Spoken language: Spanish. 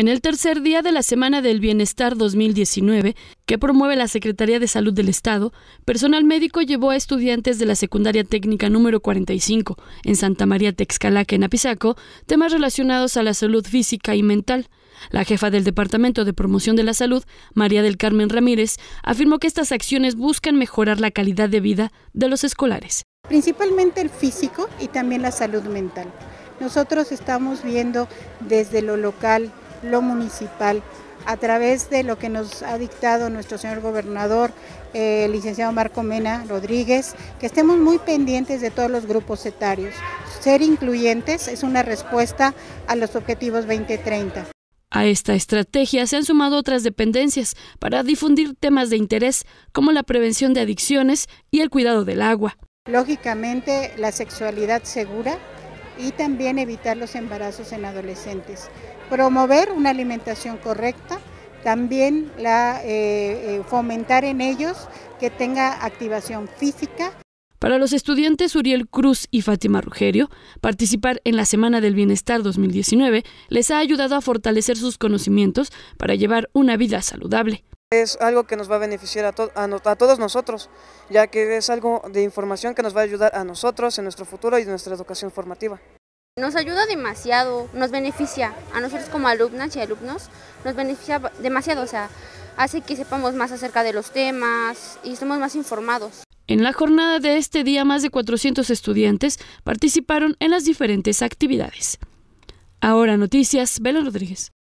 En el tercer día de la Semana del Bienestar 2019, que promueve la Secretaría de Salud del Estado, personal médico llevó a estudiantes de la Secundaria Técnica número 45 en Santa María Texcalaque, en Apizaco, temas relacionados a la salud física y mental. La jefa del Departamento de Promoción de la Salud, María del Carmen Ramírez, afirmó que estas acciones buscan mejorar la calidad de vida de los escolares. Principalmente el físico y también la salud mental. Nosotros estamos viendo desde lo local, lo municipal a través de lo que nos ha dictado nuestro señor gobernador, eh, el licenciado Marco Mena Rodríguez, que estemos muy pendientes de todos los grupos etarios. Ser incluyentes es una respuesta a los objetivos 2030. A esta estrategia se han sumado otras dependencias para difundir temas de interés como la prevención de adicciones y el cuidado del agua. Lógicamente, la sexualidad segura y también evitar los embarazos en adolescentes. Promover una alimentación correcta, también la, eh, eh, fomentar en ellos que tenga activación física. Para los estudiantes Uriel Cruz y Fátima Rugerio, participar en la Semana del Bienestar 2019 les ha ayudado a fortalecer sus conocimientos para llevar una vida saludable. Es algo que nos va a beneficiar a, todos nosotros, ya que es algo de información que nos va a ayudar a nosotros en nuestro futuro y en nuestra educación formativa. Nos ayuda demasiado, nos beneficia a nosotros como alumnas y alumnos, nos beneficia demasiado, o sea, hace que sepamos más acerca de los temas y estemos más informados. En la jornada de este día, más de 400 estudiantes participaron en las diferentes actividades. Ahora Noticias, Bela Rodríguez.